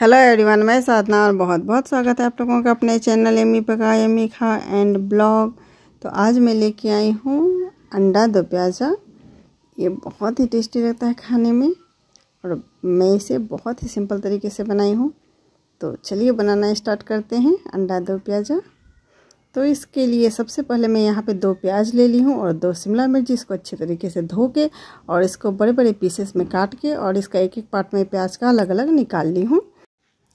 hello everyone मैं साधना और बहुत बहुत स्वागत है आप लोगों का अपने चैनल एमी पका एमी खा एंड ब्लॉग तो आज मैं लेके आई हूँ अंडा दो प्याजा ये बहुत ही टेस्टी लगता है खाने में और मैं इसे बहुत ही सिंपल तरीके से बनाई हूँ तो चलिए बनाना स्टार्ट करते हैं अंडा दो प्याजा तो इसके लिए सबसे पहले मैं यहाँ पे दो प्याज ले ली हूँ और दो शिमला मिर्च इसको अच्छे तरीके से धो के और इसको बड़े बड़े पीसेस में काट के और इसका एक एक पार्ट में प्याज का अलग अलग निकाल ली हूँ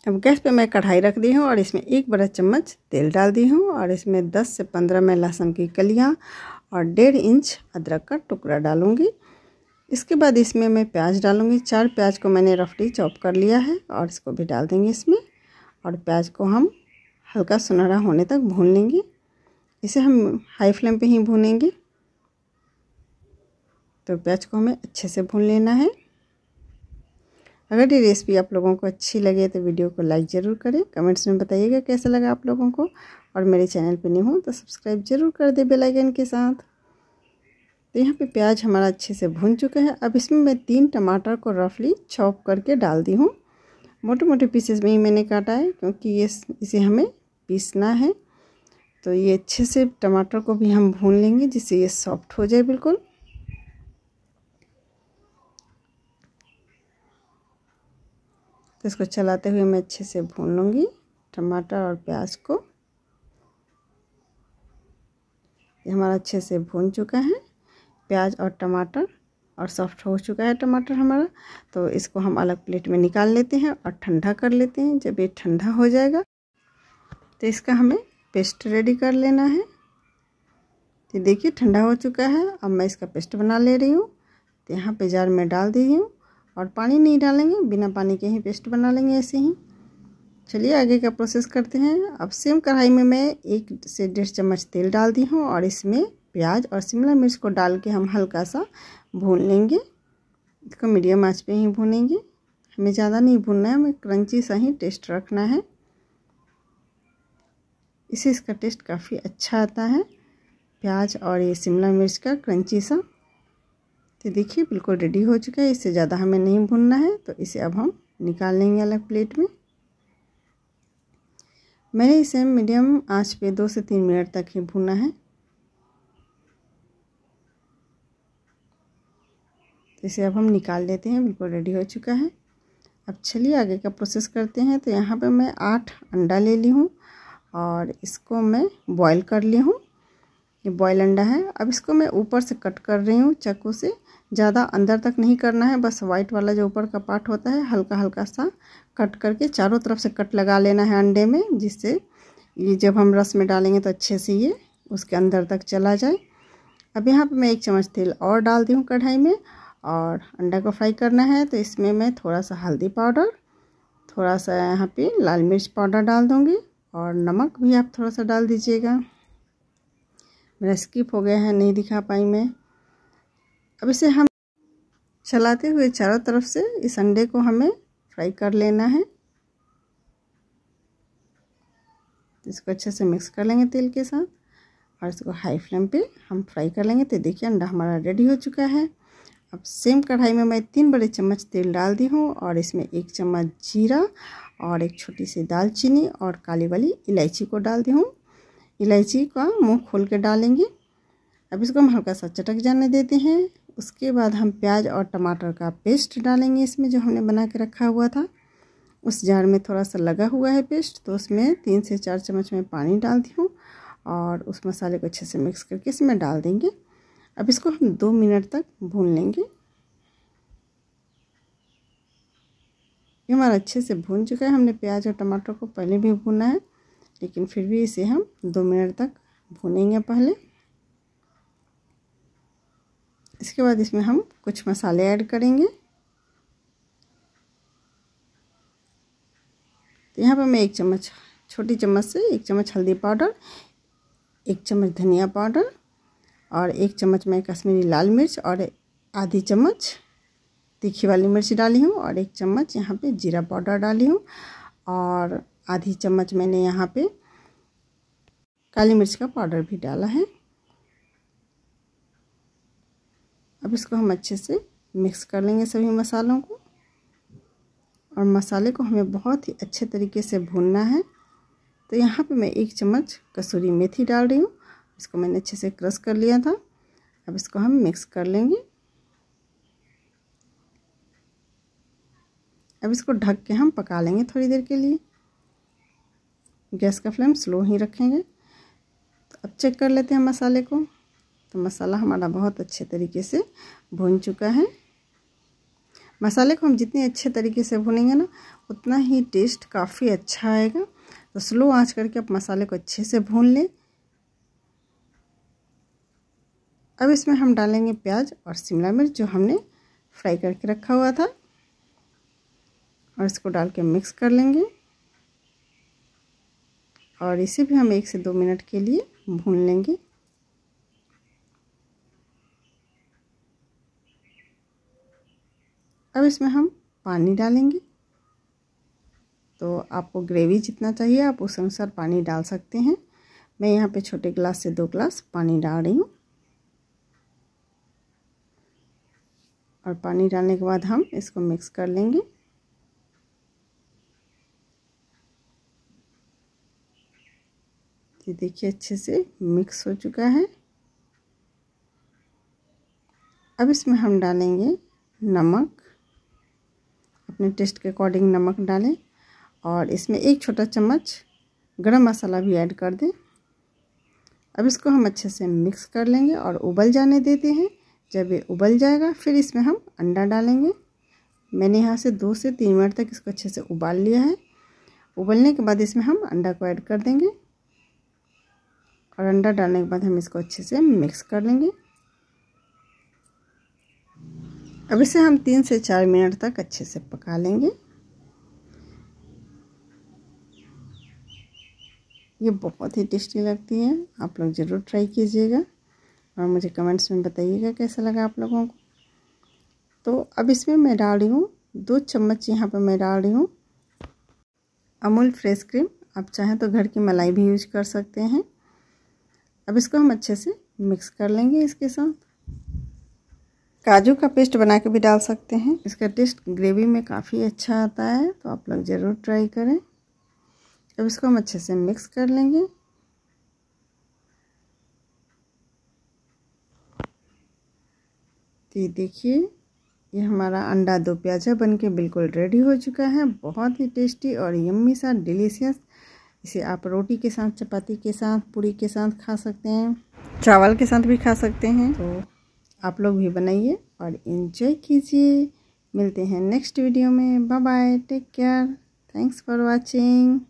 अब गैस पे मैं कढ़ाई रख दी हूँ और इसमें एक बड़ा चम्मच तेल डाल दी हूँ और इसमें 10 से 15 में लहसुन की कलियाँ और डेढ़ इंच अदरक का टुकड़ा डालूँगी इसके बाद इसमें मैं प्याज डालूँगी चार प्याज को मैंने रफली चॉप कर लिया है और इसको भी डाल देंगे इसमें और प्याज को हम हल्का सुनहरा होने तक भून लेंगे इसे हम हाई फ्लेम पर ही भूनेंगे तो प्याज को हमें अच्छे से भून लेना है अगर ये रेसिपी आप लोगों को अच्छी लगे तो वीडियो को लाइक ज़रूर करें कमेंट्स में बताइएगा कैसा लगा आप लोगों को और मेरे चैनल पर नहीं हो तो सब्सक्राइब ज़रूर कर दे बेलाइकन के साथ तो यहाँ पे प्याज हमारा अच्छे से भून चुका है अब इसमें मैं तीन टमाटर को रफली चॉप करके डाल दी हूँ मोटे मोटे पीसेस में ही मैंने काटा है क्योंकि ये इसे हमें पीसना है तो ये अच्छे से टमाटर को भी हम भून लेंगे जिससे ये सॉफ्ट हो जाए बिल्कुल तो इसको चलाते हुए मैं अच्छे से भून लूँगी टमाटर और प्याज को ये हमारा अच्छे से भून चुका है प्याज और टमाटर और सॉफ्ट हो चुका है टमाटर हमारा तो इसको हम अलग प्लेट में निकाल लेते हैं और ठंडा कर लेते हैं जब ये ठंडा हो जाएगा तो इसका हमें पेस्ट रेडी कर लेना है तो देखिए ठंडा हो चुका है अब मैं इसका पेस्ट बना ले रही हूँ तो यहाँ पे जार में डाल दी हूँ और पानी नहीं डालेंगे बिना पानी के ही पेस्ट बना लेंगे ऐसे ही चलिए आगे का प्रोसेस करते हैं अब सेम कढ़ाई में मैं एक से डेढ़ चम्मच तेल डाल दी हूँ और इसमें प्याज और शिमला मिर्च को डाल के हम हल्का सा भून लेंगे इसको मीडियम आँच पे ही भूनेंगे हमें ज़्यादा नहीं भूनना है हमें क्रंची सा ही टेस्ट रखना है इसे इसका टेस्ट काफ़ी अच्छा आता है प्याज और ये शिमला मिर्च का क्रंची सा तो देखिए बिल्कुल रेडी हो चुका है इससे ज़्यादा हमें नहीं भूनना है तो इसे अब हम निकाल लेंगे अलग प्लेट में मैंने इसे मीडियम आंच पे दो से तीन मिनट तक ही भूना है तो इसे अब हम निकाल लेते हैं बिल्कुल रेडी हो चुका है अब चलिए आगे का प्रोसेस करते हैं तो यहाँ पे मैं आठ अंडा ले ली हूँ और इसको मैं बॉईल कर ली हूँ ये बॉयल अंडा है अब इसको मैं ऊपर से कट कर रही हूँ चाकू से ज़्यादा अंदर तक नहीं करना है बस वाइट वाला जो ऊपर का पार्ट होता है हल्का हल्का सा कट करके चारों तरफ से कट लगा लेना है अंडे में जिससे ये जब हम रस में डालेंगे तो अच्छे से ये उसके अंदर तक चला जाए अब यहाँ पर मैं एक चम्मच तेल और डाल दी हूँ कढ़ाई में और अंडा को फ्राई करना है तो इसमें मैं थोड़ा सा हल्दी पाउडर थोड़ा सा यहाँ पे लाल मिर्च पाउडर डाल दूँगी और नमक भी आप थोड़ा सा डाल दीजिएगा मेरा स्किप हो गया है नहीं दिखा पाई मैं अब इसे हम चलाते हुए चारों तरफ से इस अंडे को हमें फ्राई कर लेना है इसको अच्छे से मिक्स कर लेंगे तेल के साथ और इसको हाई फ्लेम पे हम फ्राई कर लेंगे तो देखिए अंडा हमारा रेडी हो चुका है अब सेम कढ़ाई में मैं तीन बड़े चम्मच तेल डाल दी हूँ और इसमें एक चम्मच जीरा और एक छोटी सी दालचीनी और काली वाली इलायची को डाल दी हूँ इलायची का मुंह खोल के डालेंगे अब इसको हम हल्का सा चटक जाने देते हैं उसके बाद हम प्याज और टमाटर का पेस्ट डालेंगे इसमें जो हमने बना के रखा हुआ था उस जार में थोड़ा सा लगा हुआ है पेस्ट तो उसमें तीन से चार चम्मच में पानी डालती हूँ और उस मसाले को अच्छे से मिक्स करके इसमें डाल देंगे अब इसको हम दो मिनट तक भून लेंगे ये हमारा अच्छे से भून चुका है हमने प्याज और टमाटर को पहले भी भूना है लेकिन फिर भी इसे हम दो मिनट तक भूनेंगे पहले इसके बाद इसमें हम कुछ मसाले ऐड करेंगे तो यहाँ पर मैं एक चम्मच छोटी चम्मच से एक चम्मच हल्दी पाउडर एक चम्मच धनिया पाउडर और एक चम्मच मैं कश्मीरी लाल मिर्च और आधी चम्मच तीखी वाली मिर्च डाली हूँ और एक चम्मच यहाँ पे जीरा पाउडर डाली हूँ और आधी चम्मच मैंने यहाँ पे काली मिर्च का पाउडर भी डाला है अब इसको हम अच्छे से मिक्स कर लेंगे सभी मसालों को और मसाले को हमें बहुत ही अच्छे तरीके से भूनना है तो यहाँ पे मैं एक चम्मच कसूरी मेथी डाल रही हूँ इसको मैंने अच्छे से क्रश कर लिया था अब इसको हम मिक्स कर लेंगे अब इसको ढक के हम पका लेंगे थोड़ी देर के लिए गैस का फ्लेम स्लो ही रखेंगे तो अब चेक कर लेते हैं मसाले को तो मसाला हमारा बहुत अच्छे तरीके से भून चुका है मसाले को हम जितने अच्छे तरीके से भूनेंगे ना उतना ही टेस्ट काफ़ी अच्छा आएगा तो स्लो आंच करके आप मसाले को अच्छे से भून लें अब इसमें हम डालेंगे प्याज और शिमला मिर्च जो हमने फ्राई करके रखा हुआ था और इसको डाल के मिक्स कर लेंगे और इसे भी हम एक से दो मिनट के लिए भून लेंगे अब इसमें हम पानी डालेंगे तो आपको ग्रेवी जितना चाहिए आप उस अनुसार पानी डाल सकते हैं मैं यहाँ पे छोटे गिलास से दो गिलास पानी डाल रही हूँ और पानी डालने के बाद हम इसको मिक्स कर लेंगे ये देखिए अच्छे से मिक्स हो चुका है अब इसमें हम डालेंगे नमक अपने टेस्ट के अकॉर्डिंग नमक डालें और इसमें एक छोटा चम्मच गरम मसाला भी ऐड कर दें अब इसको हम अच्छे से मिक्स कर लेंगे और उबल जाने देते हैं जब ये उबल जाएगा फिर इसमें हम अंडा डालेंगे मैंने यहाँ से दो से तीन मिनट तक इसको अच्छे से उबाल लिया है उबलने के बाद इसमें हम अंडा को ऐड कर देंगे और अंडा डालने के बाद हम इसको अच्छे से मिक्स कर लेंगे अब इसे हम तीन से चार मिनट तक अच्छे से पका लेंगे ये बहुत ही टेस्टी लगती है आप लोग ज़रूर ट्राई कीजिएगा और मुझे कमेंट्स में बताइएगा कैसा लगा आप लोगों को तो अब इसमें मैं डाल रही हूँ दो चम्मच यहाँ पर मैं डाल रही हूँ अमूल फ्रेश क्रीम आप चाहें तो घर की मलाई भी यूज कर सकते हैं अब इसको हम अच्छे से मिक्स कर लेंगे इसके साथ काजू का पेस्ट बना के भी डाल सकते हैं इसका टेस्ट ग्रेवी में काफ़ी अच्छा आता है तो आप लोग ज़रूर ट्राई करें अब इसको हम अच्छे से मिक्स कर लेंगे तो देखिए ये हमारा अंडा दो प्याजा बन के बिल्कुल रेडी हो चुका है बहुत ही टेस्टी और यम्मी सा डिलीशियस इसे आप रोटी के साथ चपाती के साथ पूड़ी के साथ खा सकते हैं चावल के साथ भी खा सकते हैं तो आप लोग भी बनाइए और इन्जॉय कीजिए मिलते हैं नेक्स्ट वीडियो में bye bye take care thanks for watching